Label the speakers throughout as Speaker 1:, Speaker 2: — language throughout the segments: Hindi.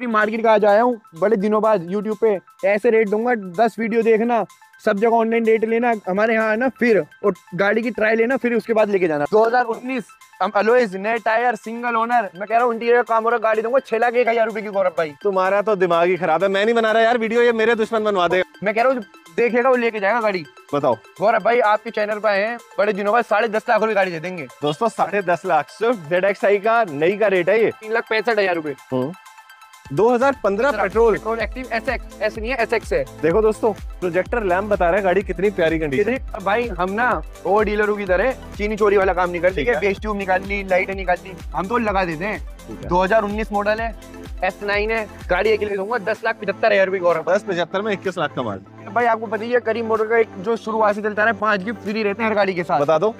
Speaker 1: अपनी मार्केट का आज आया हूँ बड़े दिनों बाद यूट्यूब पे ऐसे रेट दूंगा दस वीडियो देखना सब जगह ऑनलाइन रेट लेना हमारे यहाँ आना फिर और गाड़ी की ट्राई लेना फिर उसके बाद लेके जाना दो हजार उन्नीस अलोइज नए टायर सिंगल ओनर मैं कह रहा हूँ इंटीरियर काम हो रहा गाड़ी दूंगा छह लाख एक हजार रुपए की गौरव भाई तुम्हारा तो दिमाग ही खराब है मैं नहीं बना रहा यार वीडियो ये मेरे दुश्मन बनवा दे मैं कह रहा हूँ देखेगा वो लेके जाएगा गाड़ी बताओ गौरव भाई आपके चैनल पर आए हैं बड़े दिनों बाद साढ़े दस लाख रुपए गाड़ी दे देंगे दोस्तों साढ़े दस लाख सिर्फ जेड एक्स आई का नई का रेट है ये तीन लाख पैंसठ हजार रूपए हम्म। 2015 अच्छा, petrol petrol active SX S नहीं है एसएक्स है देखो दोस्तों प्रोजेक्टर लैम्प बता रहा है गाड़ी कितनी प्यारी कंडीशन भाई हम ना वो डीलरों की तरह चीनी चोरी वाला काम नहीं करते बेस ट्यूब निकाल ली लाइटें निकाल ली हम तो लगा देते हैं 2019 मॉडल है एस नाइन है गाड़ी एक दूंगा दस लाख पचहत्तर हजार रुपये दस पचहत्तर में इक्कीस लाख का माल भाई आपको पता ही है करीम मोटर का एक जो शुरुआत से चलता है पांच गिफ्ट फ्री रहते हैं हर गाड़ी के साथ बता दो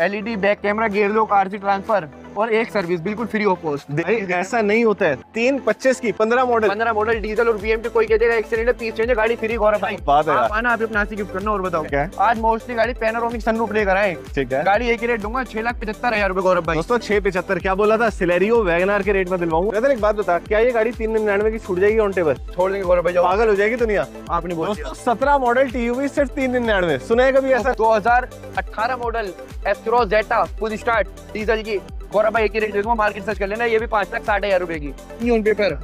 Speaker 1: LED back camera gear lock RC transfer और एक सर्विस बिल्कुल फ्री ऑफ कॉस्ट ऐसा नहीं होता है तीन पच्चीस की पंद्रह मॉडल पंद्रह मॉडल डीजल और बी एम टी कोई एक सिलेंडर पीस चेंज गाड़ी फ्री भाई करना और बताओ क्या आज मोस्टली गाड़ी पेनारोमिक सनरूफ लेकर आए ठीक है गाड़ी एक रेट दूंगा छह लाख पचहत्तर हजार रुपए गौरव भाई दोस्तों छह पचहत्तर क्या बोला था सिलेरियो वैगनार के रेट में दिलवाऊंगा एक बात बता क्या ये गाड़ी तीन निन्यानवे की छूट जाएगी ऑन टेबल छोड़ देंगे गौरव भाई पागल हो जाएगी दुनिया तो आपने बोला सत्रह मॉडल टी सिर्फ तीन निन्यानवे सुना है कभी ऐसा दो हजार अठारह मॉडल एस्ट्रो जेटा फुल स्टार्ट डीजल की गौरव भाई एक ही रेट दूंगा मार्केट सर्च कर लेना ये भी पांच लाख साठ हजार रुपए की पेपर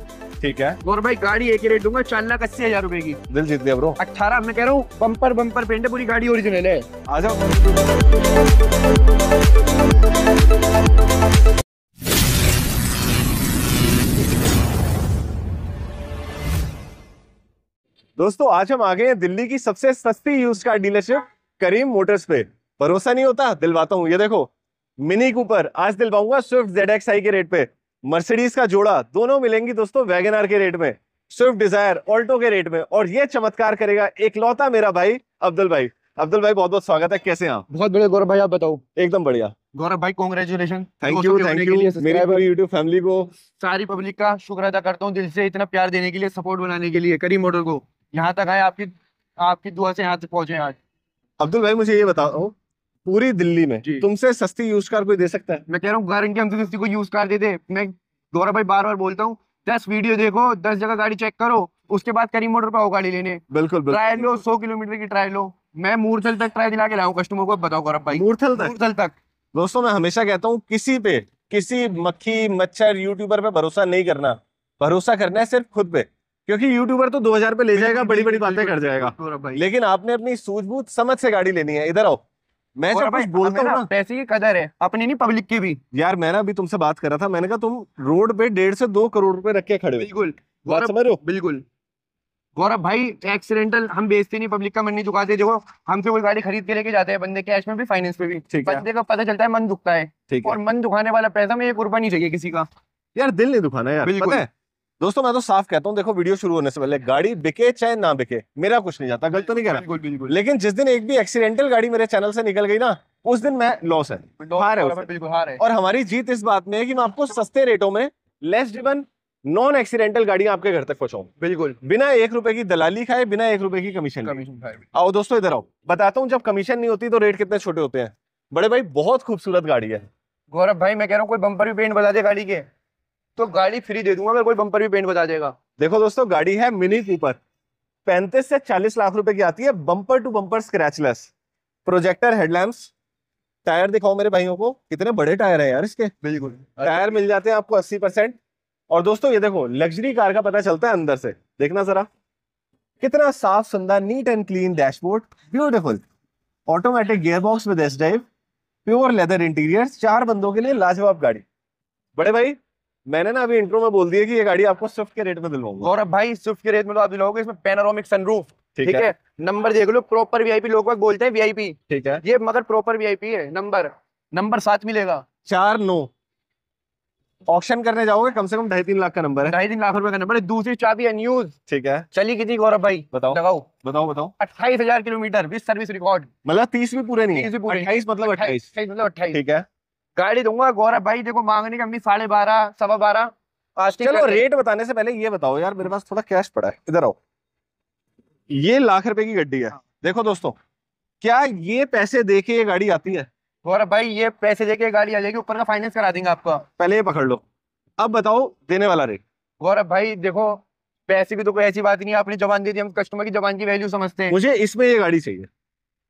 Speaker 1: ठीक है गौरव भाई गाड़ी एक ही रेट दूंगा चार लाख अस्सी हजार रुपए की दिल जीत लिया ब्रो अठारह मैं कह रहा हूँ बम्पर बम्पर पेंट है पूरी गाड़ी ओरिजिनल है आ जाओ दोस्तों आज हम आ गए हैं दिल्ली की सबसे सस्ती use car dealership Karim motors पे भरोसा नहीं होता दिलवाता हूँ ये देखो मिनी कूपर आज दिलवाऊंगा स्विफ्ट जेड एक्स आई के रेट पे मर्सिडीज का जोड़ा दोनों मिलेंगी दोस्तों वैगन के रेट में स्विफ्ट डिजायर ऑल्टो के रेट में और ये चमत्कार करेगा एक लौता मेरा भाई अब्दुल भाई अब्दुल भाई बहुत बहुत स्वागत है कैसे आप बहुत बढ़िया गौरव भाई आप बताओ एकदम बढ़िया गौरव भाई congratulation thank you thank you मेरे यूट्यूब फैमिली को सारी पब्लिक का शुक्र अदा करता हूँ दिल से इतना प्यार देने के लिए सपोर्ट बनाने के लिए करी मोटर को यहाँ तक आए आपकी आपकी दुआ से यहाँ तक पहुंचे आज अब्दुल भाई मुझे ये बताओ पूरी दिल्ली में तुमसे सस्ती यूज कार कोई दे सकता है मैं कह रहा हूँ गारंटी हमसे सस्ती को यूज कार दे दे मैं गौरव भाई बार बार बोलता हूँ दस वीडियो देखो दस जगह गाड़ी चेक करो उसके बाद करीम मोटर पर आओ गाड़ी लेने बिल्कुल, ट्रायल लो सौ किलोमीटर की ट्रायल लो मैं मूर्थल तक ट्रायल दिला के लाऊ कस्टमर को बताओ गौरव भाई मूर्थल तक मूर्थल तक दोस्तों मैं हमेशा कहता हूँ किसी पे किसी मक्खी मच्छर यूट्यूबर पे भरोसा नहीं करना भरोसा करना है सिर्फ खुद पे क्योंकि यूट्यूबर तो 2000 पे ले जाएगा बड़ी बड़ी बातें कर जाएगा लेकिन आपने अपनी सूझबूझ समझ से गाड़ी लेनी है इधर आओ मैं सब कुछ बोलता हूँ पैसे की कदर है अपने नहीं पब्लिक की भी यार मैं ना अभी तुमसे बात कर रहा था मैंने कहा तुम रोड पे डेढ़ से दो करोड़ रुपए रख के खड़े बिल्कुल बिल्कुल गौरव भाई एक्सीडेंटल हम बेचते नहीं पब्लिक का मन नहीं चुकाते देखो हमसे कोई गाड़ी खरीद के लेके जाते हैं बंदे कैश में भी फाइनेंस पे भी बंदे का पता चलता है मन दुखता है और मन दुखाने वाला पैसा में एक रुपया नहीं चाहिए किसी का यार दिल नहीं दुखाना यार बिल्कुल दोस्तों मैं तो साफ कहता हूँ देखो वीडियो शुरू होने से पहले गाड़ी बिके चाहे ना बिके मेरा कुछ नहीं जाता गलत तो नहीं कह रहा लेकिन जिस दिन एक भी एक्सीडेंटल गाड़ी मेरे चैनल से निकल गई ना उस दिन मैं लॉस है हार है और हमारी जीत इस बात में है कि मैं आपको सस्ते रेटों में लेस डिवन नॉन एक्सीडेंटल गाड़ी आपके घर तक पहुंचाऊ बिल्कुल बिना एक रुपए की दलाली खाए बिना एक रुपए की कमीशन आओ दोस्तों इधर आओ बताता हूँ जब कमीशन नहीं होती तो रेट कितने छोटे होते हैं बड़े भाई बहुत खूबसूरत गाड़ी है गौरव भाई मैं कह रहा हूँ कोई बंपर भी पेंट बता दे गाड़ी के तो गाड़ी फ्री दे दूंगा कोई बम्पर भी पेंट बता देगा देखो दोस्तों गाड़ी है मिनी कूपर पैंतीस से चालीस लाख रुपए की आती है bumper to bumper scratchless projector headlamp tyre दिखाओ मेरे भाइयों को कितने बड़े टायर है यार इसके बिल्कुल टायर मिल जाते हैं आपको अस्सी परसेंट और दोस्तों ये देखो लग्जरी कार का पता चलता है अंदर से देखना जरा कितना साफ सुंदर neat and clean dashboard beautiful automatic gear box with S drive pure leather interior चार बंदों के लिए लाजवाब गाड़ी बड़े भाई मैंने ना अभी इंट्रो में बोल दिया कि ये गाड़ी आपको स्विफ्ट के रेट में दिलवाऊंगा और भाई स्विफ्ट के रेट में तो आप दिलाओगे इसमें पैनोरामिक सनरूफ ठीक है नंबर देख लो प्रॉपर वीआईपी लोग बोलते हैं वीआईपी ठीक है ये मगर प्रॉपर वीआईपी है नंबर नंबर सात मिलेगा चार नो ऑप्शन करने जाओगे कम से कम ढाई तीन लाख का नंबर है ढाई तीन लाख रुपए का नंबर है दूसरी चाबी है न्यूज ठीक है चली कितनी गौरव भाई बताओ लगाओ बताओ बताओ अट्ठाईस हजार किलोमीटर विद सर्विस रिकॉर्ड मतलब तीस भी पूरे नहीं तीस भी पूरे अट्ठाईस मतलब अट्ठाईस मतलब अट्ठाईस ठीक है गाड़ी दूंगा गौरव भाई देखो मांगने का अम्मी साढ़े बारह सवा बारह चलो रेट बताने से पहले ये बताओ यार मेरे पास थोड़ा कैश पड़ा है इधर आओ ये लाख रुपए की गड्डी है देखो दोस्तों क्या ये पैसे दे के ये गाड़ी आती है गौरव भाई ये पैसे दे के गाड़ी आ जाएगी ऊपर का फाइनेंस करा देंगे आपका पहले ये पकड़ लो अब बताओ देने वाला रेट गौरव भाई देखो पैसे भी तो कोई ऐसी बात नहीं है आपने जबान दे दी हम कस्टमर की जबान की वैल्यू समझते हैं मुझे इसमें ये गाड़ी चाहिए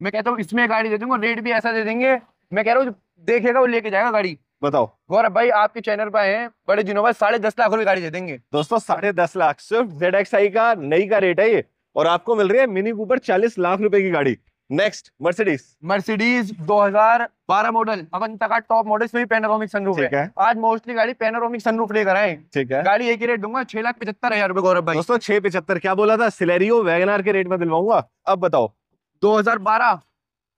Speaker 1: मैं कहता हूँ इसमें गाड़ी दे दूंगा रेट भी ऐसा दे देंगे मैं कह रहा हूँ देखेगा वो लेके जाएगा गाड़ी बताओ गौरव भाई आपके चैनल पर आए बड़े दिनों बाद साढ़े दस लाख रुपए गाड़ी दे देंगे दोस्तों साढ़े दस लाख सिर्फ जेड एक्स आई का नई का रेट है ये और आपको मिल रही है मिनी कूपर चालीस लाख रुपए की गाड़ी नेक्स्ट मर्सिडीज मर्सिडीज 2012 मॉडल अपन तक टॉप मॉडल में पेनारोमिक सनरूफ है।, है आज मोस्टली गाड़ी पेनारोमिक सनरूफ लेकर आए ठीक है गाड़ी एक ही रेट दूंगा छह लाख पचहत्तर हजार रुपए गौरव भाई दोस्तों छह पचहत्तर क्या बोला था सिलेरियो वैगनार के रेट में दिलवाऊंगा अब बताओ 2012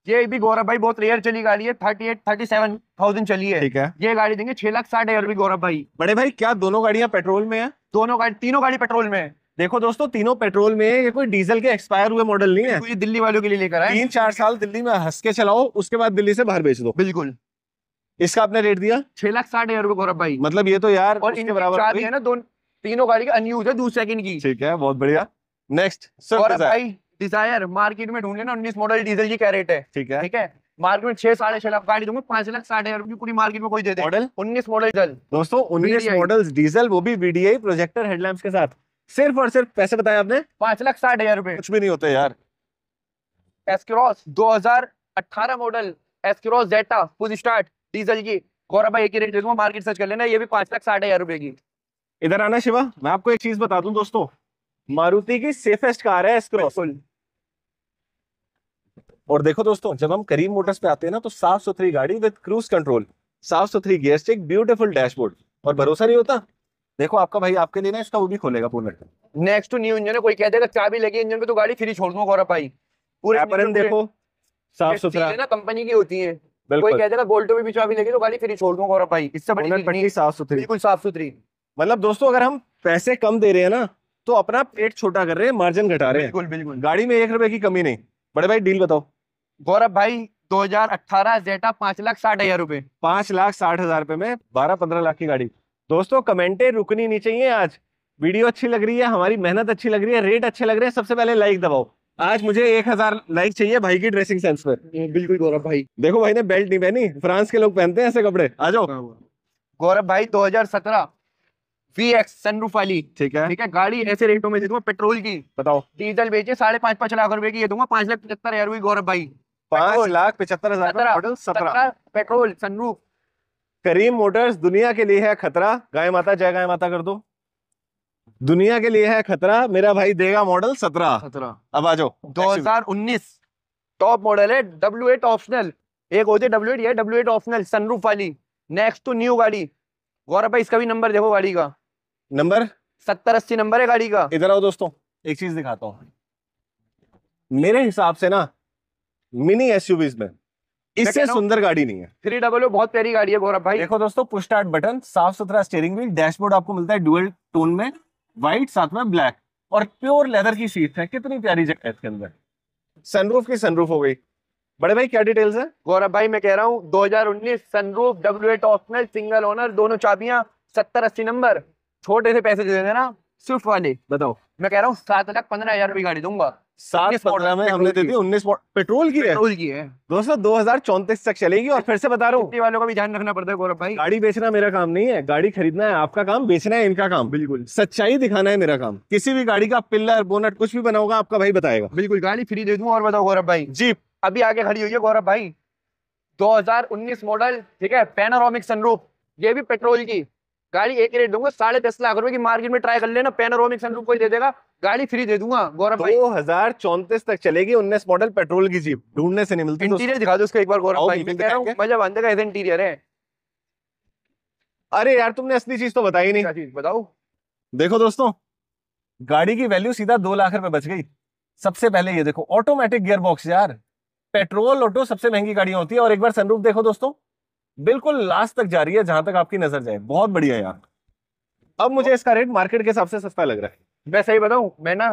Speaker 1: ये भी गौरव भाई बहुत रेयर चली गाड़ी है thirty eight thirty seven thousand चली है ठीक है ये गाड़ी देंगे छह लाख साठ हजार भी गौरव भाई बड़े भाई क्या दोनों गाड़ियां पेट्रोल में है दोनों गाड़ी तीनों गाड़ी पेट्रोल में है देखो दोस्तों तीनों पेट्रोल में ये कोई डीजल के एक्सपायर हुए मॉडल नहीं है दिल्ली वालों के लिए लेकर आए तीन चार साल दिल्ली में हंस के चलाओ उसके बाद दिल्ली से बाहर बेच दो बिल्कुल इसका आपने रेट दिया छह लाख साठ हजार गौरव भाई मतलब ये तो यार और इनके बराबर है ना दोनों तीनों गाड़ी का अनयूज है दूसरे सेकंड की ठीक है बहुत बढ़िया नेक्स्ट सर भाई डिजायर मार्केट में ढूंढ लेना उन्नीस मॉडल डीजल की कैरेट है ठीक है ठीक है मार्केट में छह साढ़े छह लाख गाड़ी दूंगा पांच लाख साठ हजार पूरी मार्केट में कोई दे दे मॉडल उन्नीस मॉडल डीजल दोस्तों उन्नीस मॉडल डीजल वो भी वीडीआई प्रोजेक्टर हेडलैम्प के साथ सिर्फ और सिर्फ पैसे बताए आपने पांच लाख साठ हजार रुपए कुछ भी नहीं होते यार एसक्रॉस दो हजार अठारह model S Cross Zeta full start diesel की गौरव भाई एक ही रेट दे दूंगा मार्केट सर्च कर लेना ये भी पांच लाख साठ हजार रुपए की इधर आना शिवा मैं आपको एक चीज बता दूं दोस्तों मारुति की सेफेस्ट कार है एसक्रॉस और देखो दोस्तों जब हम करीम मोटर्स पे आते हैं ना तो साफ सुथरी गाड़ी विद क्रूज कंट्रोल साफ सुथरी गियर स्टिक ब्यूटीफुल डैशबोर्ड और भरोसा नहीं होता देखो आपका भाई आपके लिए ना इसका वो भी खोलेगा पूर्ण नेक्स्ट टू न्यू इंजन है कोई कह देगा चाबी लगी इंजन पे तो गाड़ी फ्री छोड़ दो गौरव भाई पूरे देखो साफ सुथरा है ना कंपनी की होती है कोई कह देगा बोल्टो पे भी चाबी लगी तो गाड़ी फ्री छोड़ दो गौरव भाई इससे बड़ी साफ सुथरी बिल्कुल साफ सुथरी मतलब दोस्तों अगर हम पैसे कम दे रहे हैं ना तो अपना पेट छोटा कर रहे हैं मार्जिन घटा रहे हैं बिल्कुल बिल्कुल गाड़ी में एक रुपए की कमी नहीं बड़े भाई डील बताओ गौरव भाई 2018 जेटा पांच लाख साठ हजार रूपए पांच लाख साठ हजार रूपए में बारह पंद्रह लाख की गाड़ी दोस्तों कमेंटे रुकनी नहीं चाहिए आज वीडियो अच्छी लग रही है हमारी मेहनत अच्छी लग रही है रेट अच्छे लग रहे हैं सबसे पहले लाइक दबाओ आज मुझे एक हजार लाइक चाहिए भाई की ड्रेसिंग सेंस पे बिल्कुल गौरव भाई देखो भाई ने बेल्ट नहीं पहनी फ्रांस के लोग पहनते हैं ऐसे कपड़े आ जाओ गौरव भाई 2017 VX सनरूफ वाली ठीक है ठीक है गाड़ी ऐसे रेटों में दे दूंगा पेट्रोल की बताओ डीजल बेचे साढ़े पांच पांच लाख रुपए की दूंगा पांच लाख पचहत्तर हजार हुई गौरव भाई पांच लाख पचहत्तर हजार मॉडल सत्रह पेट्रोल सनरूफ करीम मोटर्स दुनिया के लिए है खतरा गाय माता जय गाय माता कर दो दुनिया के लिए है खतरा मेरा भाई देगा मॉडल सत्रह सत्रह अब आ जाओ दो हजार उन्नीस टॉप मॉडल है डब्ल्यू एट ऑप्शनल एक होते W eight W eight optional sunroof वाली नेक्स्ट टू न्यू गाड़ी गौरव भाई इसका भी नंबर देखो गाड़ी का नंबर सत्तर अस्सी नंबर है गाड़ी का इधर आओ दोस्तों एक चीज दिखाता हूँ मेरे हिसाब से ना मिनी एसयूवीज में इससे सुंदर गाड़ी नहीं है थ्री डब्ल्यू बहुत प्यारी गाड़ी है गौरव भाई देखो दोस्तों पुश स्टार्ट बटन साफ सुथरा स्टेयरिंग व्हील डैशबोर्ड आपको मिलता है डुअल टोन में व्हाइट साथ में ब्लैक और प्योर लेदर की सीट है कितनी प्यारी जगह है इसके अंदर सनरूफ की सनरूफ हो गई बड़े भाई क्या डिटेल्स है गौरव भाई मैं कह रहा हूँ दो हजार उन्नीस sunroof W eight optional single owner दोनों चाबियां सत्तर अस्सी नंबर छोटे से पैसे दे देना स्विफ्ट वाली बताओ मैं कह रहा हूँ सात लाख पंद्रह हजार रुपये गाड़ी दूंगा सात पंद्रह में हमने दे दी उन्नीस पेट्रोल की है पेट्रोल की है दोस्तों दो हजार चौंतीस तक चलेगी और फिर से बता रहा हूँ वालों का भी ध्यान रखना पड़ता है गौरव भाई गाड़ी बेचना मेरा काम नहीं है गाड़ी खरीदना है आपका काम बेचना है इनका काम बिल्कुल सच्चाई दिखाना है मेरा काम किसी भी गाड़ी का पिल्लर बोनट कुछ भी बनाओगा आपका भाई बताएगा बिल्कुल गाड़ी फ्री दे दू और बताओ गौरव भाई जी अभी आगे खड़ी हुई है गौरव भाई 2019 मॉडल ठीक है पेनारोमिक सनरूफ ये भी पेट्रोल की गाड़ी एक रेट दूंगा साढ़े दस लाख रुपए की मार्केट में ट्राई कर लेना पेनारोमिक सनरूफ कोई दे देगा गाड़ी फ्री दे दूंगा गौरव दो हजार चौंतीस तक चलेगी उन्नीस मॉडल पेट्रोल की जीप ढूंढने से नहीं मिलती इंटीरियर तो दिखा दो उसका एक बार गौरव भाई मजा बांधे का इंटीरियर है अरे यार तुमने असली चीज तो बताई नहीं बताओ देखो दोस्तों गाड़ी की वैल्यू सीधा दो लाख रुपए बच गई सबसे पहले ये देखो ऑटोमेटिक गियर बॉक्स यार पेट्रोल ऑटो सबसे महंगी गाड़ियां होती है और एक बार सनरूफ देखो दोस्तों बिल्कुल लास्ट तक जा रही है जहां तक आपकी नजर जाए बहुत बढ़िया यार अब मुझे तो- इसका रेट मार्केट के हिसाब से सस्ता लग रहा है मैं सही बताऊं मैं ना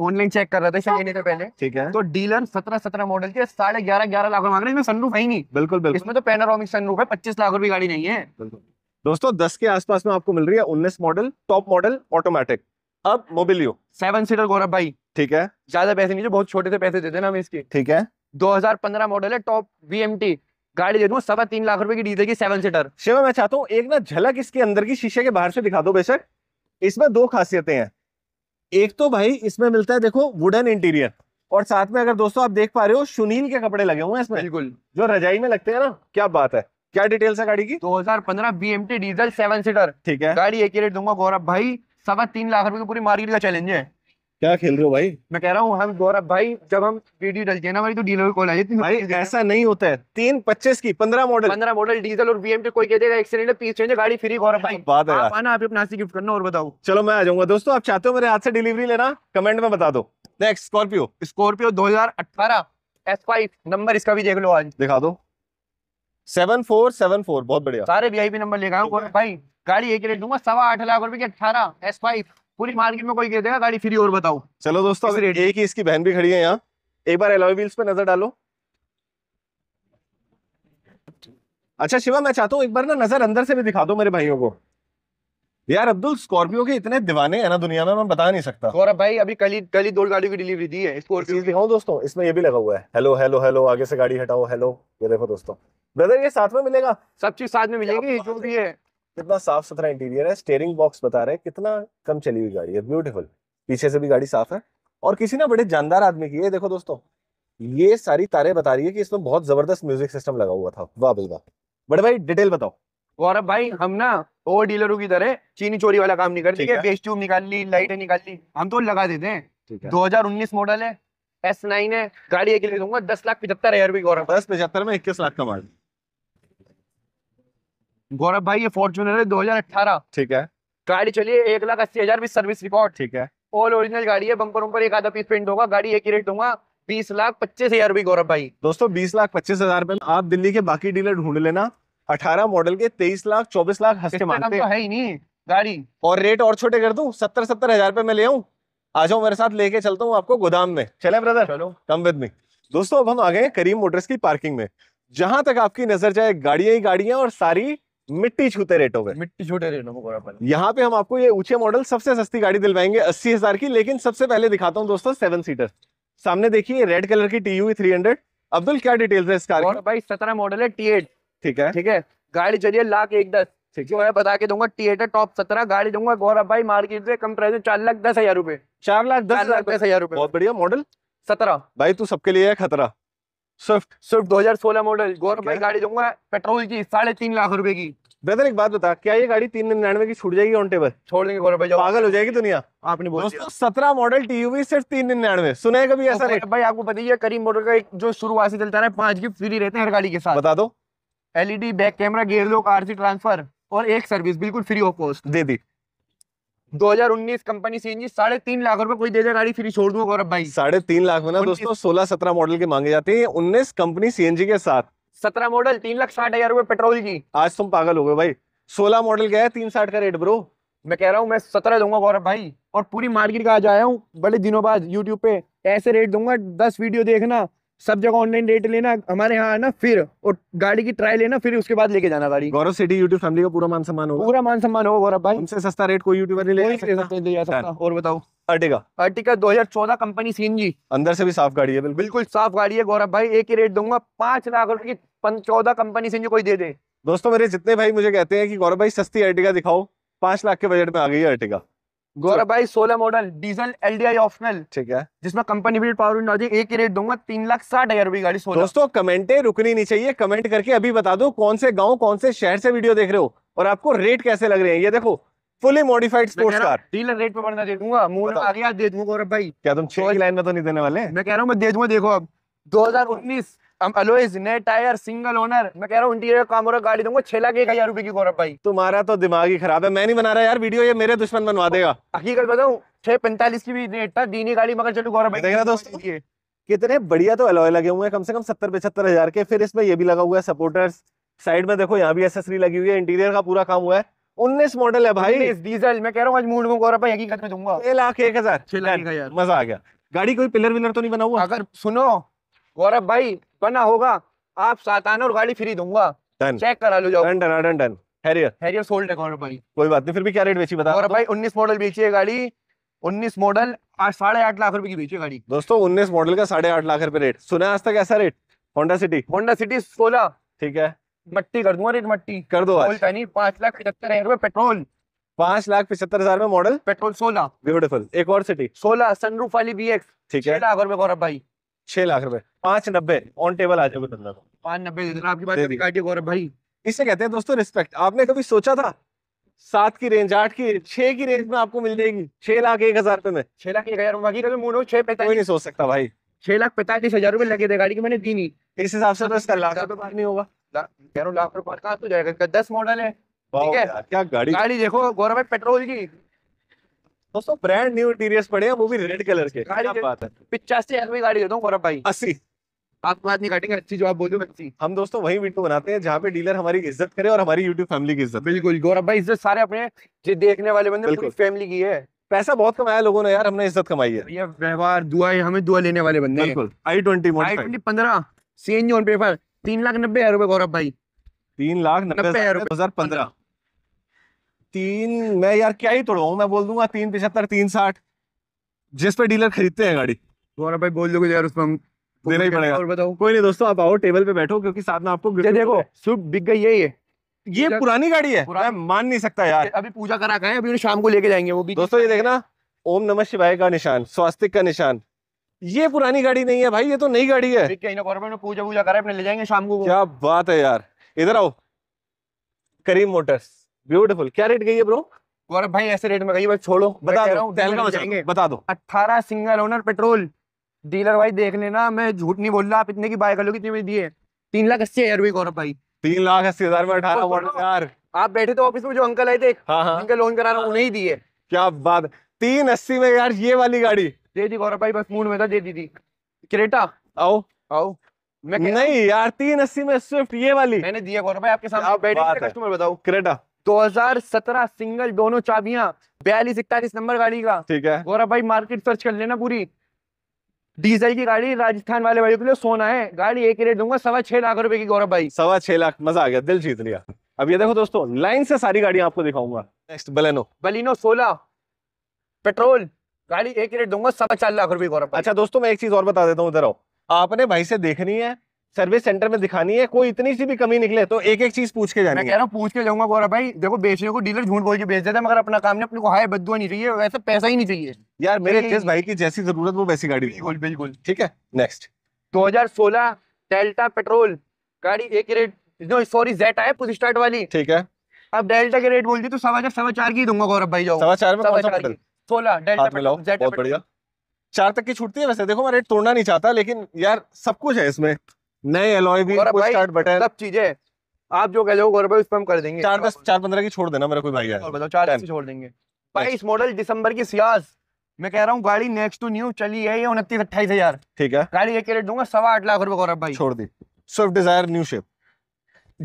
Speaker 1: ऑनलाइन चेक कर रहा था छह महीने से पहले ठीक है तो डीलर सत्रह सत्रह मॉडल के साढ़े ग्यारह ग्यारह लाख मांग रहे इसमें सनरूफ है ही नहीं बिल्कुल बिल्कुल इसमें तो पैनारोमिक सनरूफ है पच्चीस लाख रुपए गाड़ी नहीं है दोस्तों दस के आसपास में आपको मिल रही है उन्नीस मॉडल टॉप मॉडल ऑटोमेटिक अब मोबिलियो सेवन सीटर गौरव भाई ठीक है ज्यादा पैसे नहीं जो बहुत छोटे से पैसे देते ना हमें इसके ठीक है 2015 मॉडल है टॉप टी गाड़ी दे दूँ सवा तीन लाख रुपए की डीजल की सेवन सीटर शिवा मैं चाहता हूँ एक ना झलक इसके अंदर की शीशे के बाहर से दिखा दो बेशक इसमें दो खासियतें हैं एक तो भाई इसमें मिलता है देखो वुडन इंटीरियर और साथ में अगर दोस्तों आप देख पा रहे हो सुनील के कपड़े लगे हुए हैं इसमें बिल्कुल जो रजाई में लगते हैं ना क्या बात है क्या डिटेल्स है गाड़ी की 2015 टी डीजल सेवन सीटर ठीक है गाड़ी एक रेट दूंगा गौरव भाई सवा तीन लाख रुपए की पूरी मार्केट का चैलेंज है क्या खेल रहे हो भाई मैं कह रहा हूँ हम गौरव भाई जब हम वीडियो डलती है ना भाई तो डीलर को कॉल आ जाती है भाई ऐसा नहीं होता है तीन पच्चीस की पंद्रह मॉडल पंद्रह मॉडल डीजल और बीएम कोई कह देगा एक्सीडेंट पीस चेंज गाड़ी फ्री गौरव भाई बात है आप आना आप अपना गिफ्ट करना और बताओ चलो मैं आ जाऊंगा दोस्तों आप चाहते हो मेरे हाथ से डिलीवरी लेना कमेंट में बता दो नेक्स्ट स्कॉर्पियो स्कॉर्पियो दो हजार अठारह एस फाइव नंबर इसका भी देख लो आज दिखा दो सेवन फोर सेवन फोर बहुत बढ़िया सारे वी नंबर लेगा भाई गाड़ी एक रेट दूंगा सवा आठ लाख रुपए की अठारह एस फाइव पूरी मार्केट में कोई कह देगा गाड़ी फ्री और बताओ चलो दोस्तों एक ही इसकी बहन भी खड़ी है यहाँ एक बार एलॉय व्हील्स पे नजर डालो अच्छा शिवा मैं चाहता हूँ एक बार ना नजर अंदर से भी दिखा दो मेरे भाइयों को यार अब्दुल स्कॉर्पियो के इतने दीवाने हैं ना दुनिया में मैं बता नहीं सकता और भाई अभी कल ही कल ही दो गाड़ियों की डिलीवरी दी है स्कॉर्पियो दिखाओ दोस्तों इसमें ये भी लगा हुआ है हेलो हेलो हेलो आगे से गाड़ी हटाओ हेलो ये देखो दोस्तों ब्रदर ये साथ में मिलेगा सब चीज साथ में मिलेगी जो भी है कितना साफ सुथरा इंटीरियर है स्टेयरिंग बॉक्स बता रहे हैं कितना कम चली हुई गाड़ी है ब्यूटीफुल पीछे से भी गाड़ी साफ है और किसी ना बड़े जानदार आदमी की ये देखो दोस्तों ये सारी तारे बता रही है कि इसमें बहुत जबरदस्त म्यूजिक सिस्टम लगा हुआ था वाह बिल वाह बड़े भाई डिटेल बताओ अब भाई हम ना और डीलरों की तरह चीनी चोरी वाला काम नहीं करते बेस्ट ट्यूब निकाल ली लाइटें निकाल ली हम तो लगा देते हैं दो उन्नीस मॉडल है एस नाइन है गाड़ी एक दूंगा दस लाख पचहत्तर हजार रुपये दस पचहत्तर में इक्कीस लाख का मॉडल गौरव भाई ये फॉर्चुनर है 2018 ठीक है गाड़ी चलिए एक लाख अस्सी हजार सर्विस रिकॉर्ड ठीक है ऑल ओरिजिनल गाड़ी है बंपर उम्पर एक आधा पीस पेंट होगा गाड़ी एक ही रेट दूंगा बीस लाख पच्चीस हजार भी गौरव भाई दोस्तों बीस लाख पच्चीस हजार में आप दिल्ली के बाकी डीलर ढूंढ लेना अठारह मॉडल के तेईस लाख चौबीस लाख हंसते मानते तो है ही नहीं गाड़ी और रेट और छोटे कर दू सत्तर सत्तर हजार में ले आऊँ आ जाओ मेरे साथ लेके चलता हूँ आपको गोदाम में चले ब्रदर चलो कम विद मी दोस्तों अब हम आ गए करीम मोटर्स की पार्किंग में जहां तक आपकी नजर जाए गाड़ियां ही गाड़ियां और सारी मिट्टी छूते रेटों में मिट्टी छूटे रेटों में यहाँ पे हम आपको ये ऊंचे मॉडल सबसे सस्ती गाड़ी दिलवाएंगे अस्सी हजार की लेकिन सबसे पहले दिखाता हूँ दोस्तों सेवन सीटर सामने देखिए रेड कलर की T U three hundred Abdul क्या डिटेल्स है इस कार भाई सत्रह मॉडल है टी एट ठीक है ठीक है गाड़ी चलिए लाख एक दस ठीक है मैं बता के दूंगा टी एट टॉप सत्रह गाड़ी दूंगा गौरव भाई मार्केट से कम प्राइस में चार लाख दस हजार रूपए चार लाख दस लाख दस हजार रूपए बहुत बढ़िया मॉडल सत्रह भाई तू सबके लिए है खतरा स्विफ्ट स्विफ्ट 2016 मॉडल गौरव भाई गाड़ी दूंगा पेट्रोल की साढ़े तीन लाख रुपए की ब्रदर एक बात बता क्या ये गाड़ी तीन निन्यानवे की छूट जाएगी ऑन टेबल छोड़ देंगे गौरव भाई पागल हो जाएगी दुनिया आपने बोला दोस्तों सत्रह मॉडल टीयूवी सिर्फ तीन निन्यानवे सुने कभी ऐसा रेट भाई आपको पता ही है करीम मॉडल का एक जो शुरुआत से चलता है पांच की फ्री रहते हैं हर गाड़ी के साथ बता दो LED back camera gear lock RC transfer और एक सर्विस बिल्कुल फ्री ऑफ कॉस्ट दे दी 2019 कंपनी सीएनजी साढ़े तीन लाख रुपए कोई दे दे गाड़ी फ्री छोड़ दूंगा गौरव भाई साढ़े तीन लाख में ना दोस्तों 16 17 मॉडल के मांगे जाते हैं 19 कंपनी सीएनजी के साथ सत्रह मॉडल तीन लाख साठ हजार रुपए पेट्रोल की आज तुम पागल हो गए भाई सोलह मॉडल क्या है तीन साठ का रेट ब्रो मैं कह रहा हूँ मैं सत्रह दूंगा गौरव भाई और पूरी मार्केट का आज आया हूँ बड़े दिनों बाद यूट्यूब पे ऐसे रेट दूंगा दस वीडियो देखना सब जगह ऑनलाइन रेट लेना हमारे यहाँ आना फिर और गाड़ी की ट्राई लेना फिर उसके बाद लेके जाना गाड़ी गौरव सिटी यूट्यूब फैमिली का पूरा मान सम्मान होगा पूरा मान सम्मान होगा गौरव भाई सस्ता रेट कोई यूट्यूबर नहीं ले सकता और बताओ अर्टिका अर्टिका 2014 कंपनी सीएनजी अंदर से भी साफ गाड़ी है बिल्कुल साफ गाड़ी है गौरव भाई एक ही रेट दूंगा पांच लाख रुपए की चौदह कंपनी सीएनजी कोई दे दे दोस्तों मेरे जितने भाई मुझे कहते हैं कि गौरव भाई सस्ती अर्टिका दिखाओ पांच लाख के बजट में आ गई है अर्टिका गौरव भाई सोलह model diesel L D I optional ठीक है जिसमें कंपनी बिल्ड पावर एक ही रेट दूंगा तीन लाख साठ हजार रुपए गाड़ी सोलह दोस्तों कमेंटे रुकनी नहीं चाहिए कमेंट करके अभी बता दो कौन से गांव कौन से शहर से वीडियो देख रहे हो और आपको रेट कैसे लग रहे हैं ये देखो fully modified sports car dealer rate पे बढ़ना दे दूंगा मूल आगे आज दे दूंगा और भाई क्या तुम छह की लाइन में तो नहीं देने वाले मैं कह रहा हूं मैं दे दूंगा देखो अब 2019 हम अलॉयज नए टायर सिंगल ओनर मैं कह रहा हूं इंटीरियर काम और गाड़ी दूंगा 6 लाख 1000 रुपए की गौरव भाई तुम्हारा तो दिमाग ही खराब है मैं नहीं बना रहा यार वीडियो ये मेरे दुश्मन बनवा देगा हकीकत बताऊं 645 की भी रेट था दीनी गाड़ी मगर चलो गौरव भाई देखना दोस्तों ये कितने बढ़िया तो अलॉय लगे हुए हैं कम से कम 70 पचहत्तर हजार के फिर इसमें ये भी लगा हुआ है सपोर्टर्स साइड में देखो यहाँ भी एसेसरी लगी हुई है इंटीरियर का पूरा काम हुआ है उन्नीस मॉडल है भाई डीजल मैं कह रहा हूँ आज मूड में गोरा भाई यही खत्म दूंगा छह लाख एक हजार छह लाख मजा आ गया गाड़ी कोई पिलर विलर तो नहीं बना हुआ अगर सुनो गौरव भाई बना होगा आप साथ आना और गाड़ी फ्री दूंगा डन चेक करा लो जाओ done done done done Harrier Harrier sold है गौरव भाई कोई बात नहीं फिर भी क्या रेट बेची बता गौरव भाई 19 मॉडल बेची है गाड़ी 19 मॉडल आज साढ़े आठ लाख रुपए की बेची है गाड़ी दोस्तों 19 मॉडल का साढ़े आठ लाख रुपए रेट सुना आज तक ऐसा rate Honda City Honda City सोलह ठीक है मट्टी कर दूंगा रेट मट्टी कर दो पांच लाख पचहत्तर हजार रुपए पेट्रोल पांच लाख पचहत्तर हजार में मॉडल पेट्रोल सोलह ब्यूटीफुल एक और सिटी सोलह सनरूफ वाली बी एक्स ठीक है लाख रुपए गौरव भाई छह लाख रुपए पांच नब्बे ऑन टेबल आ जाओगे बंदा को पांच नब्बे आपकी बात गौरव भाई इसे कहते हैं दोस्तों रिस्पेक्ट आपने कभी सोचा था सात की रेंज आठ की छह की रेंज में आपको मिल जाएगी छह लाख एक हजार रुपए में छह लाख एक हजार बाकी कभी तो मूड छह पैंतालीस कोई नहीं सोच सकता भाई छह लाख पैंतालीस हजार रुपए लगे थे गाड़ी की मैंने दी नहीं इस हिसाब से तो इसका लाख रुपए बाहर नहीं होगा कह लाख रुपए कहा तो जाएगा इसका दस मॉडल है ठीक है क्या गाड़ी गाड़ी देखो गौरव भाई पेट्रोल की दोस्तों ब्रांड न्यू इंटीरियर पड़े हैं वो भी रेड कलर के गाड़ी बात है पिचासी हजार गाड़ी देता हूँ गौरव भाई अस्सी आप बात तो नहीं काटेंगे अच्छी जो आप बोलो अच्छी हम दोस्तों वही वीडियो बनाते हैं जहाँ पे डीलर हमारी इज्जत करे और हमारी यूट्यूब फैमिली की इज्जत बिल्कुल गौरव भाई इज्जत सारे अपने जो देखने वाले बंदे फैमिली की है पैसा बहुत कमाया लोगों ने यार हमने इज्जत कमाई है ये व्यवहार दुआ है हमें दुआ लेने वाले बंदे बिल्कुल आई ट्वेंटी आई ट्वेंटी पंद्रह C N G on paper तीन लाख नब्बे हजार रुपए गौरव भाई तीन लाख नब्बे हजार दो हजार पंद्रह तीन मैं यार क्या ही तोड़वाऊँ मैं बोल दूंगा तीन पिछहत्तर तीन साठ जिस पे डीलर खरीदते हैं गाड़ी गौरव भाई बोल दोगे यार उसमें देना ही पड़ेगा और बताओ कोई नहीं दोस्तों आप आओ टेबल पे बैठो क्योंकि साथ में आपको देखो स्विफ्ट बिक गई है ये ये पुरानी गाड़ी है मैं मान नहीं सकता यार अभी पूजा करा गए अभी शाम को लेके जाएंगे वो भी दोस्तों ये देखना ओम नमः शिवाय का निशान स्वास्तिक का निशान ये पुरानी गाड़ी नहीं है भाई ये तो नई गाड़ी है पूजा पूजा करे अपने ले जाएंगे शाम को क्या बात है यार इधर आओ करीम मोटर्स ब्यूटीफुल क्या रेट गई है ब्रो गौरव भाई ऐसे रेट में गई बस छोड़ो बता दो बता दो अठारह सिंगल ओनर पेट्रोल डीलर भाई देख लेना मैं झूठ नहीं बोल रहा आप इतने की बाय कर लो कितने में दिए तीन लाख अस्सी हजार गौरव भाई तीन लाख अस्सी हजार में अठारह मॉडल यार आप बैठे तो ऑफिस में जो अंकल आए थे हाँ हाँ अंकल लोन करा रहा हूँ उन्हें ही दिए क्या बात तीन अस्सी में यार ये वाली गाड़ी दे दी गौरव भाई बस मूड में था दे दी थी क्रेटा आओ आओ मैं नहीं यार तीन अस्सी में स्विफ्ट ये वाली मैंने दिया गौरव भाई आपके सामने आप बैठे कस्टमर बताओ क्रेटा 2017 सिंगल दोनों चाबियां बयालीस इकतालीस नंबर गाड़ी का ठीक है गौरव भाई मार्केट सर्च कर लेना पूरी डीजल की गाड़ी राजस्थान वाले भाई के लिए सोना है गाड़ी एक रेट दूंगा सवा छह लाख रुपए की गौरव भाई सवा छह लाख मजा आ गया दिल जीत लिया अब ये देखो दोस्तों लाइन से सारी गाड़ियां आपको दिखाऊंगा नेक्स्ट बलेनो बलिनो सोलह पेट्रोल गाड़ी एक रेट दूंगा सवा चार लाख रुपए गौरव अच्छा दोस्तों मैं एक चीज और बता देता हूँ उधर आओ आपने भाई से देखनी है सर्विस सेंटर में दिखानी है कोई इतनी सी भी कमी निकले तो एक एक चीज पूछ के जानी मैं कह रहा हूँ पूछ के जाऊंगा गौरव भाई देखो बेचने को डीलर झूठ बोल के बेच देता है मगर अपना काम ने अपने को हाई बदुआ नहीं चाहिए वैसे पैसा ही नहीं चाहिए यार मेरे जिस भाई की जैसी जरूरत वो वैसी गाड़ी बिल्कुल बिल्कुल ठीक है नेक्स्ट 2016 डेल्टा पेट्रोल गाड़ी एक रेट जो सॉरी जेट आए पुलिस स्टार्ट वाली ठीक है अब डेल्टा के रेट बोल दी तो सवा चार सवा चार की दूंगा गौरव भाई जाओ सवा चार में सवा चार बहुत बढ़िया चार तक की छूटती है वैसे देखो मैं रेट तोड़ना नहीं चाहता लेकिन यार सब कुछ है इसमें नए एलॉय भी स्टार्ट बटन सब चीजें आप जो कह जाओ भाई उस पर हम कर देंगे चार दस चार पंद्रह की छोड़ देना मेरा कोई भाई है बताओ चार की छोड़ देंगे भाई इस मॉडल दिसंबर की सियास मैं कह रहा हूँ गाड़ी नेक्स्ट टू न्यू चली है ये उनतीस अट्ठाईस हजार ठीक है गाड़ी एक रेट दूंगा सवा आठ लाख रुपए गौरव भाई छोड़ दी Swift Dzire new shape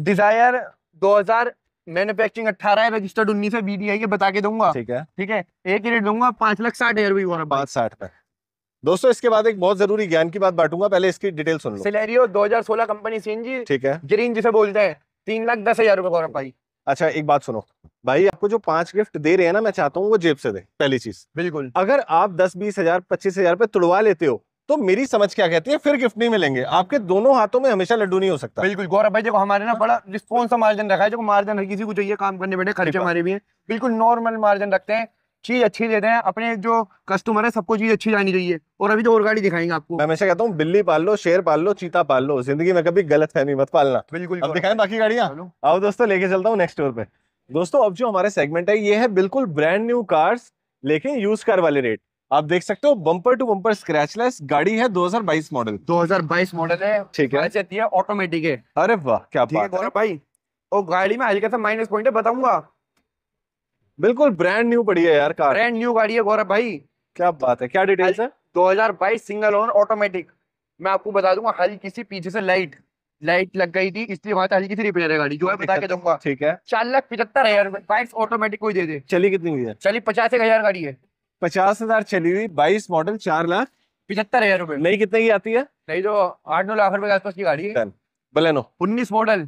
Speaker 1: Dzire दो हजार मैन्युफैक्चरिंग अठारह है रजिस्टर्ड उन्नीस है बीडीआई है बता के दूंगा ठीक है ठीक है एक यूनिट दूंगा पांच लाख साठ हजार भी पांच साठ पे दोस्तों इसके बाद एक बहुत जरूरी ज्ञान की बात बांटूंगा पहले इसकी डिटेल सुन लो सिलेरियो 2016 कंपनी सीएनजी ठीक है ग्रीन जिसे बोलते हैं तीन लाख दस हजार रुपए गौरव भाई अच्छा एक बात सुनो भाई आपको जो पांच गिफ्ट दे रहे हैं ना मैं चाहता हूँ वो जेब से दे पहली चीज बिल्कुल अगर आप दस बीस हजार पच्चीस हजार रुपए तुड़वा लेते हो तो मेरी समझ क्या कहती है फिर गिफ्ट नहीं मिलेंगे आपके दोनों हाथों में हमेशा लड्डू नहीं हो सकता बिल्कुल गौरव भाई देखो हमारे ना बड़ा रिस्पॉन्स मार्जिन रखा है जो मार्जिन हर किसी को चाहिए काम करने बैठे खर्चे हमारे भी है बिल्कुल नॉर्मल मार्जिन रखते हैं चीज अच्छी देते हैं अपने जो कस्टमर है सबको चीज अच्छी जानी चाहिए और अभी तो और गाड़ी दिखाएंगे आपको मैं हमेशा कहता हूँ बिल्ली पाल लो शेर पाल लो चीता पाल लो जिंदगी में कभी गलत फहमी मत पालना बिल्कुल अब दिखाएं बाकी गाड़िया आओ दोस्तों लेके चलता हूँ नेक्स्ट पे दोस्तों अब जो हमारा सेगमेंट है ये है बिल्कुल ब्रांड न्यू कार्स लेकिन यूज कार वाले रेट आप देख सकते हो बम्पर टू बम्पर स्क्रैचलेस गाड़ी है 2022 मॉडल 2022 मॉडल है ठीक है चलती है ऑटोमेटिक है अरे वाह क्या बात है भाई ओ गाड़ी में हल्का सा माइनस पॉइंट है बताऊंगा बिल्कुल ब्रांड न्यू पड़ी है यार कार ब्रांड न्यू गाड़ी है गौरव भाई क्या बात है क्या डिटेल्स है 2022 सिंगल ओनर ऑटोमेटिक मैं आपको बता दूंगा हल्की सी पीछे से लाइट लाइट लग गई थी इसलिए वहां हल्की थी रिपेयर है गाड़ी जो है बता के दूंगा ठीक है चार लाख पचहत्तर हजार बाइक ऑटोमेटिक कोई दे दे चली कितनी हुई है चली पचास एक हजार गाड़ी है पचास हजार चली हुई बाईस मॉडल चार लाख पिछहत्तर हजार रुपए नई कितने की आती है नई जो आठ नौ लाख रुपए के आसपास की गाड़ी है बलेनो उन्नीस model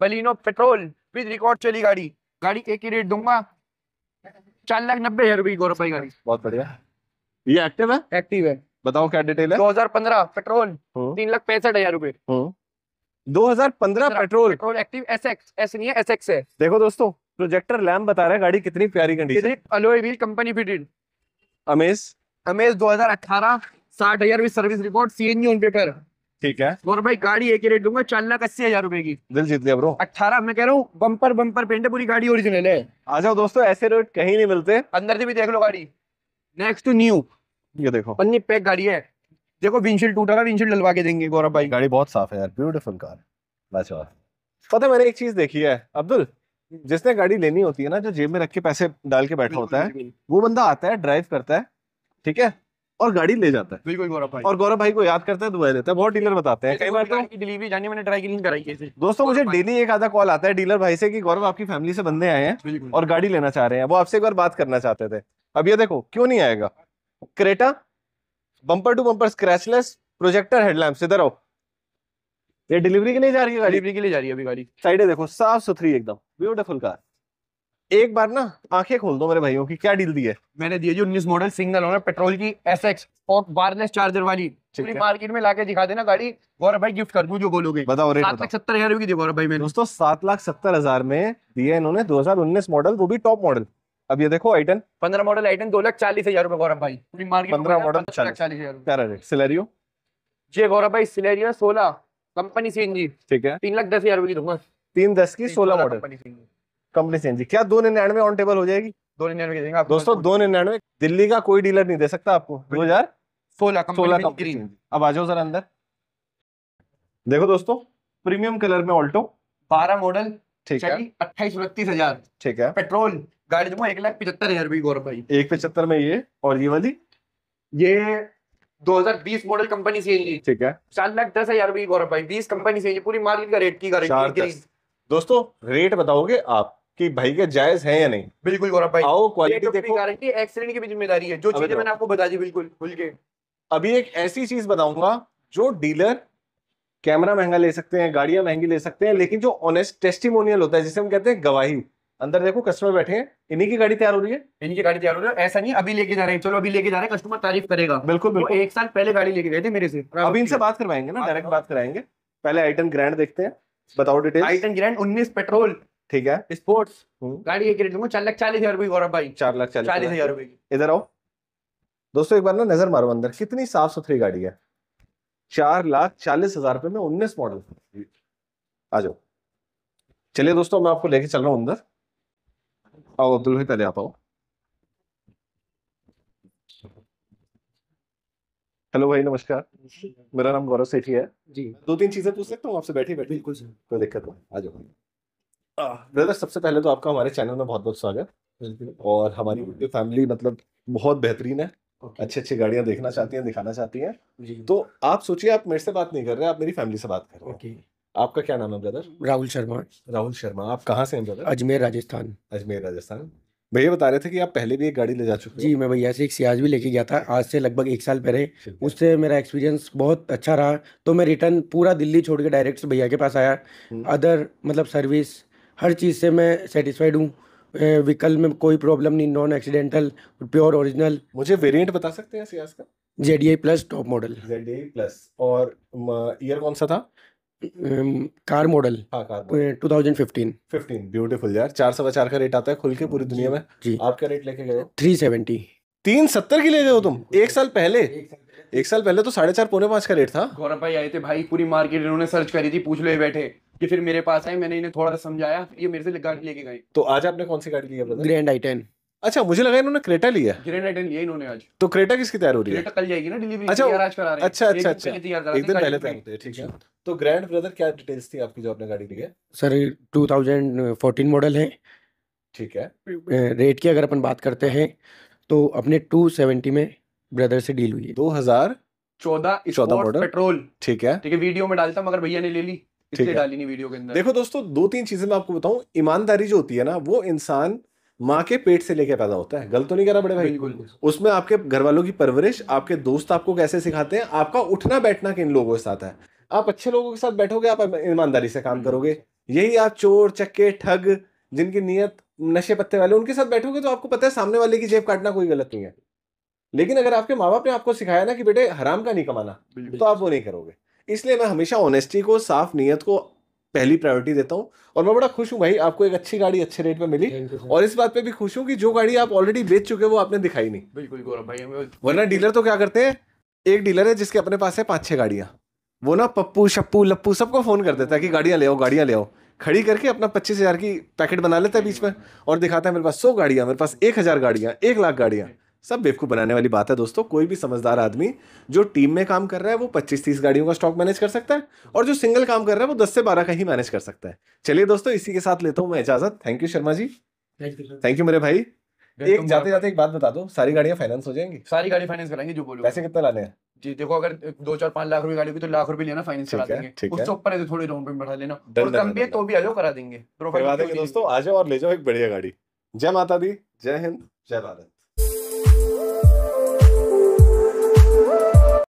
Speaker 1: Baleno petrol with record चली गाड़ी गाड़ी एक ही रेट दूंगा चार लाख नब्बे हजार रुपए की गौरव भाई गाड़ी बहुत बढ़िया ये एक्टिव है एक्टिव है बताओ क्या डिटेल है 2015 पेट्रोल हम्म। तीन लाख पैंसठ हजार रुपए 2015 petrol petrol active SX S नहीं है एसएक्स है देखो दोस्तों प्रोजेक्टर लैम्प बता रहा है गाड़ी कितनी प्यारी condition alloy wheel company fitted Amaze Amaze 2018 साठ हजार में service report C N G on paper ठीक है और भाई गाड़ी एक ही रेट दूंगा चार लाख अस्सी हजार रुपए की दिल जीत लिया ब्रो अठारह मैं कह रहा हूँ बम्पर बम्पर पेंट है पूरी गाड़ी ओरिजिनल है आ जाओ दोस्तों ऐसे रेट कहीं नहीं मिलते अंदर से भी देख लो गाड़ी नेक्स्ट टू न्यू ये देखो पन्नी पैक गाड़ी है देखो विंडशील्ड टूटा हुआ विंडशील्ड डलवा के देंगे गौरव भाई गाड़ी बहुत साफ है यार ब्यूटीफुल कार पता मैंने एक चीज देखी है अब्दुल जिसने गाड़ी लेनी होती है ना जो जेब में रख के पैसे डाल के बैठा होता है वो बंदा आता है ड्राइव करता है ठीक है और गाड़ी ले जाता है बिल्कुल गौरव भाई और गौरव भाई को याद करता है दुआ देता है बहुत डीलर बताते हैं कई बार तो डिलीवरी जानी मैंने ट्राई कराई कैसे दोस्तों मुझे डेली एक आधा कॉल आता है डीलर भाई से कि गौरव आपकी फैमिली से बंदे आए हैं और गाड़ी लेना चाह रहे हैं वो आपसे एक बार बात करना चाहते थे अब ये देखो क्यों नहीं आएगा Creta bumper to bumper scratchless projector headlamp इधर आओ ये डिलीवरी के लिए जा रही है गाड़ी डिलीवरी के लिए जा रही है अभी गाड़ी साइडें देखो साफ सुथरी एकदम ब्यूटीफुल कार एक बार ना आंखें खोल दो मेरे भाइयों की क्या डील दी है मैंने दी है जी उन्नीस मॉडल सिंगल होना पेट्रोल की एस एक्स और वायरलेस चार्जर वाली पूरी मार्केट में लाके दिखा देना गाड़ी गौरव भाई गिफ्ट कर दू जो बोलोगे बताओ रेट सात लाख सत्तर हजार की दी गौरव भाई मैंने दोस्तों सात लाख सत्तर हजार में दिए इन्होंने दो हजार उन्नीस मॉडल वो भी टॉप मॉडल अब ये देखो आइटन पंद्रह मॉडल आइटन दो लाख चालीस हजार रुपए गौरव भाई पूरी मार्केट पंद्रह मॉडल चालीस हजार सिलेरियो जी गौरव भाई सिलेरियो सोलह कंपनी सीएनजी ठीक है तीन लाख दस हजार रुपए की दूंगा तीन दस की सोलह मॉडल कंपनी सीएनजी क्या दो निन्यानवे ऑन टेबल हो जाएगी दो निन्यानवे देंगे दोस्तों दो निन्यानवे दिल्ली का कोई डीलर नहीं दे सकता आपको दो हजार सोलह सोलह ग्रीन अब आ जाओ सर अंदर देखो दोस्तों प्रीमियम कलर में ऑल्टो बारह मॉडल ठीक है अट्ठाईस उनतीस हजार ठीक है पेट्रोल गाड़ी दूंगा तो एक लाख पचहत्तर हजार भी गौरव भाई एक पचहत्तर में ये और ये वाली ये 2020 मॉडल कंपनी से ली ठीक है चार लाख दस हजार रुपये गौरव भाई बीस कंपनी से पूरी मार्केट का रेट की गारंटी दोस्तों रेट बताओगे आप कि भाई के जायज है या नहीं बिल्कुल गौरव भाई आओ क्वालिटी देखो गारंटी एक्सीडेंट की भी जिम्मेदारी है जो चीजें मैंने आपको बता दी बिल्कुल खुल के अभी एक ऐसी चीज बताऊंगा जो डीलर कैमरा महंगा ले सकते हैं गाड़ियां महंगी ले सकते हैं लेकिन जो ऑनेस्ट टेस्टिमोनियल होता है जिसे हम कहते हैं गवाही अंदर देखो कस्टमर बैठे हैं इन्हीं की गाड़ी तैयार हो रही है इन्हीं की गाड़ी तैयार हो रही है ऐसा नहीं अभी लेके जा रहे हैं चलो अभी लेके जा रहे हैं कस्टमर तारीफ करेगा बिल्कुल बिल्कुल एक साल पहले गाड़ी लेके गए थे मेरे से अभी इनसे बात करवाएंगे ना डायरेक्ट बात कराएंगे पहले आइटन ग्रैंड देखते हैं बताओ डिटेल आइटन ग्रैंड उन्नीस पेट्रोल ठीक है स्पोर्ट्स हम्म। गाड़ी एक रेट चार लाख चालीस हजार रुपये गौरव भाई चार लाख चालीस हजार रुपये इधर आओ दोस्तों एक बार ना नजर मारो अंदर कितनी साफ सुथरी गाड़ी है चार लाख चालीस हजार रुपये में उन्नीस मॉडल आ जाओ चलिए दोस्तों मैं आपको लेके चल रहा हूँ अंदर Al Abdul Haytali आता हेलो भाई नमस्कार मेरा नाम गौरव सेठी है जी दो तीन चीजें पूछ सकता हूँ आपसे बैठे बैठे बिल्कुल सर कोई दिक्कत नहीं आ जाओ ब्रदर सबसे पहले तो आपका हमारे चैनल में बहुत बहुत स्वागत और हमारी फैमिली मतलब बहुत बेहतरीन है अच्छी अच्छी गाड़ियां देखना चाहती हैं दिखाना चाहती हैं तो आप सोचिए आप मेरे से बात नहीं कर रहे आप मेरी फैमिली से बात कर रहे हैं आपका क्या नाम है ब्रदर राहुल शर्मा राहुल शर्मा आप कहाँ से हैं ब्रदर अजमेर राजस्थान अजमेर राजस्थान भैया बता रहे थे कि आप पहले भी एक गाड़ी ले जा चुके जी मैं भैया से एक सियाज भी लेके गया था आज से लगभग एक साल पहले उससे मेरा एक्सपीरियंस बहुत अच्छा रहा तो मैं रिटर्न पूरा दिल्ली छोड़ के डायरेक्ट भैया के पास आया अदर हम्म। मतलब सर्विस हर चीज़ से मैं सेटिस्फाइड हूँ व्हीकल में कोई प्रॉब्लम नहीं नॉन एक्सीडेंटल प्योर ओरिजिनल मुझे वेरिएंट बता सकते हैं सियाज का Z plus top model Z plus और ईयर कौन सा था car model two thousand fifteen fifteen beautiful यार चार सवा चार का रेट आता है खुल के पूरी दुनिया में जी आप क्या रेट लेके गए थ्री सेवेंटी तीन सत्तर की ले गए हो तुम एक साल पहले एक साल पहले तो साढ़े चार पौने पांच का रेट था गौरव भाई आए थे भाई पूरी मार्केट इन्होंने सर्च करी थी पूछ लो बैठे कि फिर मेरे पास आए मैंने इन्हें थोड़ा सा समझाया ये मेरे से गाड़ी लेके गए तो आज आपने कौन सी गाड़ी ली है ग्रैंड आई टेन अच्छा मुझे लगा इन्होंने क्रेटा लिया ग्रेनाइट लिया इन्होंने आज तो क्रेटा किसकी तैयार हो रही है क्रेटा कल जाएगी ना डिलीवरी अच्छा आज करा रहे हैं अच्छा अच्छा अच्छा एक अच्छा, दिन पहले तैयार ठीक है तो ग्रैंड ब्रदर क्या डिटेल्स थी आपकी जो आपने गाड़ी ली है सर 2014 मॉडल है ठीक है रेट की अगर अपन बात करते हैं तो अपने 270 में ब्रदर से डील हुई है 2014 चौदह मॉडल पेट्रोल ठीक है ठीक है वीडियो में डालता मगर भैया ने ले ली इसलिए डाली नहीं वीडियो के अंदर देखो दोस्तों दो तीन चीजें मैं आपको बताऊं ईमानदारी जो होती है ना वो इंसान माँ के पेट से लेके पैदा होता है गलत तो नहीं कह रहा बड़े भाई बिल्कुल उसमें आपके घर वालों की परवरिश आपके दोस्त आपको कैसे सिखाते हैं आपका उठना बैठना किन लोगों के साथ है आप अच्छे लोगों के साथ बैठोगे आप ईमानदारी से काम हम्म। करोगे यही आप चोर चक्के ठग जिनकी नियत नशे पत्ते वाले उनके साथ बैठोगे तो आपको पता है सामने वाले की जेब काटना कोई गलत नहीं है लेकिन अगर आपके माँ बाप ने आपको सिखाया ना कि बेटे हराम का नहीं कमाना तो आप वो नहीं करोगे इसलिए मैं हमेशा ऑनेस्टी को साफ नीयत को पहली प्रायोरिटी देता हूँ और मैं बड़ा खुश हूँ भाई आपको एक अच्छी गाड़ी अच्छे रेट में मिली और इस बात पे भी खुश हूँ कि जो गाड़ी आप ऑलरेडी बेच चुके वो आपने दिखाई नहीं बिल्कुल गौरव भाई वरना डीलर तो क्या करते हैं एक डीलर है जिसके अपने पास है पाँच छः गाड़ियाँ वो ना पप्पू शप्पू लप्पू सबको फ़ोन कर देता है कि गाड़ियाँ ले आओ गाड़ियाँ ले आओ खड़ी करके अपना पच्चीस हज़ार की पैकेट बना लेता है बीच में और दिखाता है मेरे पास सौ गाड़ियाँ मेरे पास एक हज़ार गाड़ियाँ एक लाख गाड़ियाँ सब बेवकूफ़ बनाने वाली बात है दोस्तों कोई भी समझदार आदमी जो टीम में काम कर रहा है वो 25-30 गाड़ियों का स्टॉक मैनेज कर सकता है और जो सिंगल काम कर रहा है वो 10 से 12 का ही मैनेज कर सकता है चलिए दोस्तों इसी के साथ लेता हूँ मैं इजाज़त thank you Sharma ji thank you मेरे भाई एक जाते जाते एक बात बता दो सारी गाड़ियाँ फाइनेंस हो जाएंगी सारी गाड़ी फाइनेंस कराएंगे जो बोलो पैसे कितना लाने हैं जी देखो अगर दो चार पांच लाख रुपए गाड़ी की तो लाख रुपए लेना फाइनेंस करा देंगे उससे ऊपर है तो थोड़ी डाउन पेमेंट बढ़ा लेना और कम भी है तो भी आ जाओ करा देंगे तो दोस्तों आ जाओ और ले जाओ एक बढ़िया गाड़ी जय माता दी जय हिंद जय भारत